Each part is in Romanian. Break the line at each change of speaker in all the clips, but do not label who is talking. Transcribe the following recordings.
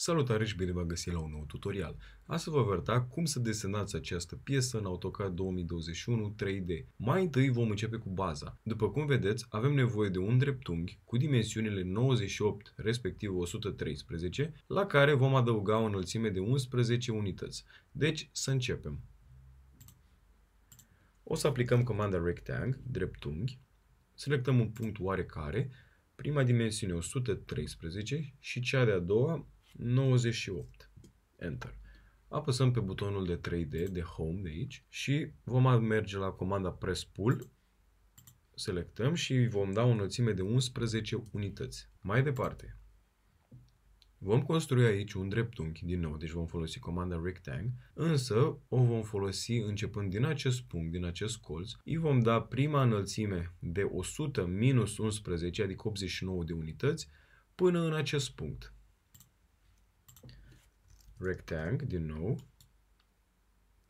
Salutare și bine v-am găsit la un nou tutorial. Astăzi vă voi arăta cum să desenați această piesă în AutoCAD 2021 3D. Mai întâi vom începe cu baza. După cum vedeți, avem nevoie de un dreptunghi cu dimensiunile 98 respectiv 113, la care vom adăuga o înălțime de 11 unități. Deci să începem. O să aplicăm comanda rectang, dreptunghi, selectăm un punct oarecare, prima dimensiune 113 și cea de-a doua 98. Enter. Apăsăm pe butonul de 3D de Home de aici și vom merge la comanda Press Pull, selectăm și vom da o înălțime de 11 unități. Mai departe, vom construi aici un dreptunghi din nou, deci vom folosi comanda Rectang, însă o vom folosi începând din acest punct, din acest colț, îi vom da prima înălțime de 100 minus 11, adică 89 de unități, până în acest punct rectang din nou.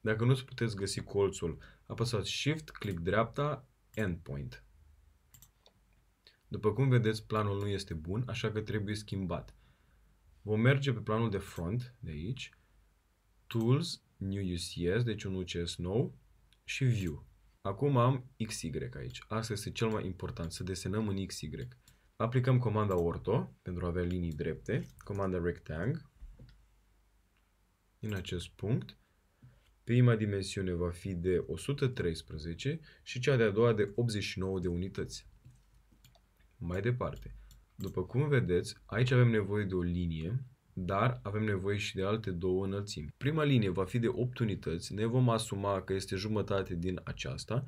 Dacă nu-ți puteți găsi colțul, apăsați Shift, click dreapta, Endpoint. După cum vedeți, planul nu este bun, așa că trebuie schimbat. Vom merge pe planul de front, de aici, Tools, New UCS, deci un UCS nou, și View. Acum am XY aici. Asta este cel mai important, să desenăm în XY. Aplicăm comanda Orto pentru a avea linii drepte, comanda Rectang, din acest punct. Prima dimensiune va fi de 113 și cea de-a doua de 89 de unități. Mai departe, după cum vedeți, aici avem nevoie de o linie, dar avem nevoie și de alte două înălțimi. Prima linie va fi de 8 unități, ne vom asuma că este jumătate din aceasta,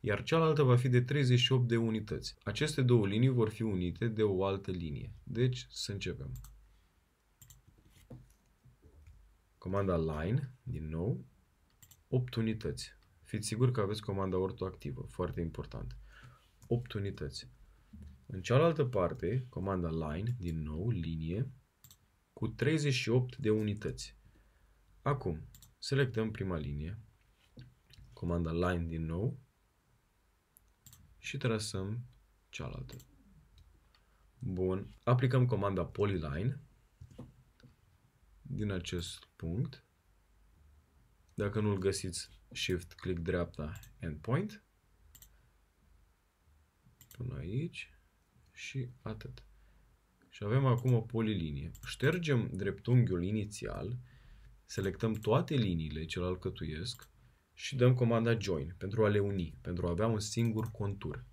iar cealaltă va fi de 38 de unități. Aceste două linii vor fi unite de o altă linie. Deci să începem comanda line, din nou, 8 unități. Fiți siguri că aveți comanda orto activă, foarte important. 8 unități. În cealaltă parte, comanda line, din nou, linie, cu 38 de unități. Acum, selectăm prima linie, comanda line din nou și trasăm cealaltă. Bun, aplicăm comanda polyline din acest punct. Dacă nu-l găsiți, Shift, click dreapta, Endpoint. Până aici și atât. Și avem acum o polilinie. Ștergem dreptunghiul inițial, selectăm toate liniile ce îl alcătuiesc și dăm comanda Join pentru a le uni, pentru a avea un singur contur.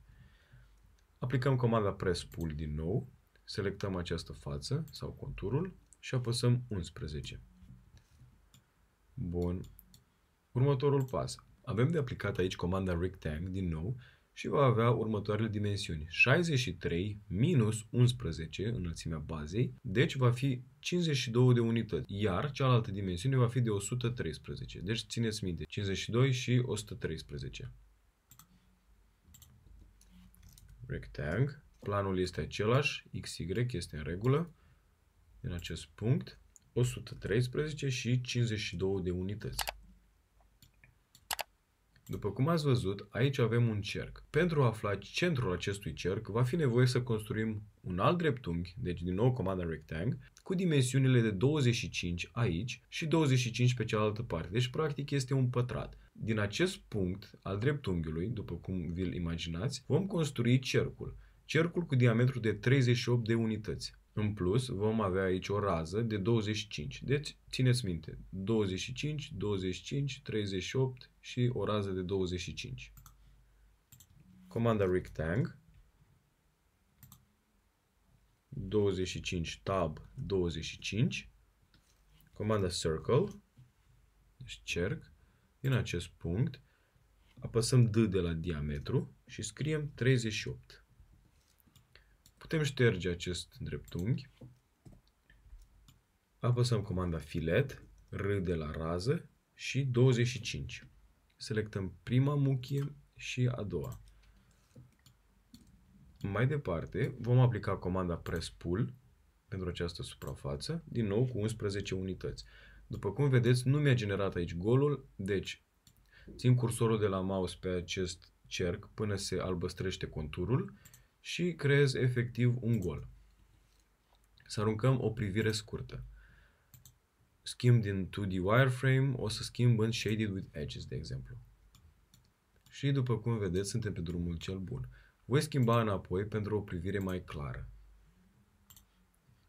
Aplicăm comanda Press Pull din nou, selectăm această față sau conturul și apăsăm 11. Bun. Următorul pas. Avem de aplicat aici comanda rectangle din nou și va avea următoarele dimensiuni. 63 minus 11 înălțimea bazei, deci va fi 52 de unități, iar cealaltă dimensiune va fi de 113. Deci țineți minte, 52 și 113. Rectangle. Planul este același, XY este în regulă din acest punct, 113 și 52 de unități. După cum ați văzut, aici avem un cerc. Pentru a afla centrul acestui cerc, va fi nevoie să construim un alt dreptunghi, deci din nou comanda rectang, cu dimensiunile de 25 aici și 25 pe cealaltă parte. Deci, practic, este un pătrat. Din acest punct al dreptunghiului, după cum vi-l imaginați, vom construi cercul. Cercul cu diametru de 38 de unități. În plus, vom avea aici o rază de 25. Deci, țineți minte, 25, 25, 38 și o rază de 25. Comanda rectang 25 tab 25 comanda circle deci cerc din acest punct apăsăm D de la diametru și scriem 38. Putem șterge acest dreptunghi. Apăsăm comanda filet, R de la rază și 25. Selectăm prima muchie și a doua. Mai departe, vom aplica comanda press pull pentru această suprafață, din nou cu 11 unități. După cum vedeți, nu mi-a generat aici golul, deci țin cursorul de la mouse pe acest cerc până se albăstrește conturul și creez efectiv un gol. Să aruncăm o privire scurtă. Schimb din 2D wireframe, o să schimb în Shaded with Edges, de exemplu. Și după cum vedeți, suntem pe drumul cel bun. Voi schimba înapoi pentru o privire mai clară.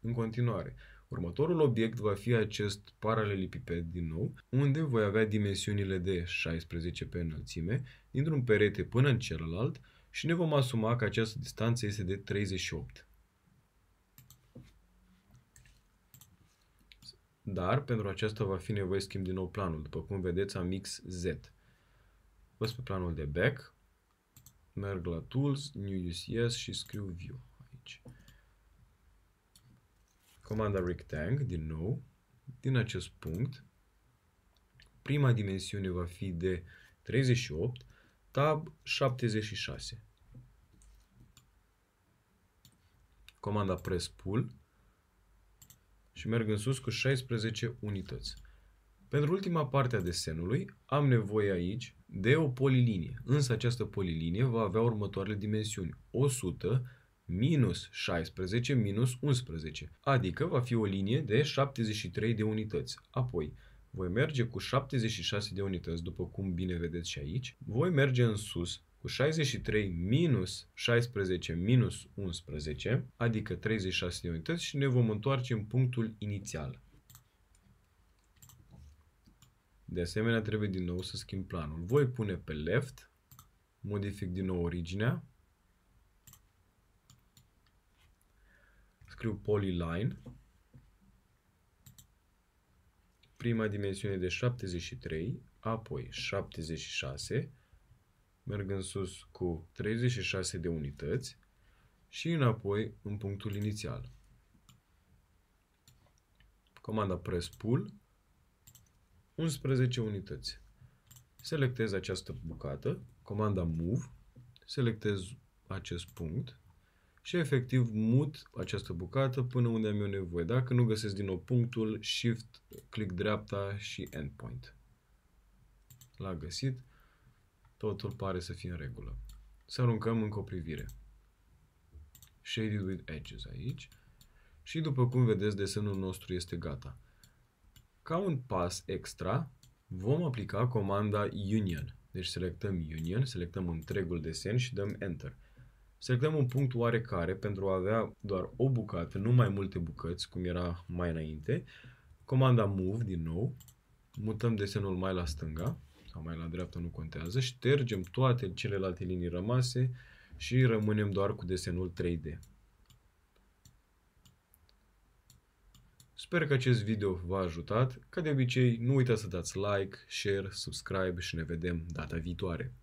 În continuare, următorul obiect va fi acest paralelipiped din nou, unde voi avea dimensiunile de 16 pe înălțime, dintr-un perete până în celălalt și ne vom asuma că această distanță este de 38. Dar pentru aceasta va fi nevoie schimb din nou planul. După cum vedeți, am z. Văd pe planul de back, merg la Tools, New UCS și scriu View aici. Comanda Rectang, din nou, din acest punct, prima dimensiune va fi de 38, Tab 76. Comanda press pull și merg în sus cu 16 unități. Pentru ultima parte a desenului am nevoie aici de o polilinie, însă această polilinie va avea următoarele dimensiuni 100 minus 16 minus 11, adică va fi o linie de 73 de unități. Apoi voi merge cu 76 de unități, după cum bine vedeți și aici, voi merge în sus cu 63 minus 16 minus 11, adică 36 de unități și ne vom întoarce în punctul inițial. De asemenea, trebuie din nou să schimb planul. Voi pune pe left, modific din nou originea, scriu polyline, prima dimensiune de 73, apoi 76, merg în sus cu 36 de unități și înapoi în punctul inițial. Comanda press pull 11 unități. Selectez această bucată, comanda move, selectez acest punct și efectiv mut această bucată până unde am eu nevoie. Dacă nu găsesc din nou punctul, Shift, click dreapta și Endpoint. L-a găsit. Totul pare să fie în regulă. Să aruncăm încă o privire. Shaded with Edges aici. Și după cum vedeți, desenul nostru este gata. Ca un pas extra, vom aplica comanda Union. Deci selectăm Union, selectăm întregul desen și dăm Enter selectăm un punct oarecare pentru a avea doar o bucată, nu mai multe bucăți, cum era mai înainte. Comanda Move din nou, mutăm desenul mai la stânga sau mai la dreapta, nu contează, ștergem toate celelalte linii rămase și rămânem doar cu desenul 3D. Sper că acest video v-a ajutat. Ca de obicei, nu uitați să dați like, share, subscribe și ne vedem data viitoare.